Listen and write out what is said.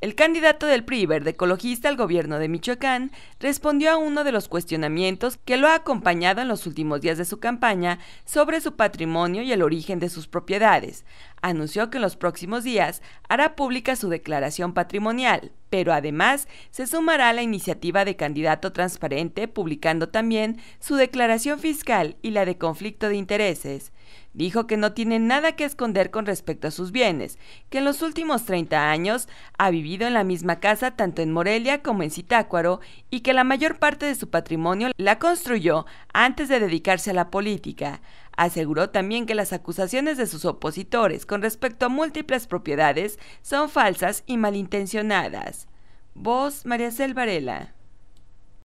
El candidato del PRI verde ecologista al gobierno de Michoacán respondió a uno de los cuestionamientos que lo ha acompañado en los últimos días de su campaña sobre su patrimonio y el origen de sus propiedades. Anunció que en los próximos días hará pública su declaración patrimonial pero además se sumará a la iniciativa de candidato transparente publicando también su declaración fiscal y la de conflicto de intereses. Dijo que no tiene nada que esconder con respecto a sus bienes, que en los últimos 30 años ha vivido en la misma casa tanto en Morelia como en Citácuaro y que la mayor parte de su patrimonio la construyó antes de dedicarse a la política. Aseguró también que las acusaciones de sus opositores con respecto a múltiples propiedades son falsas y malintencionadas. Voz María Varela.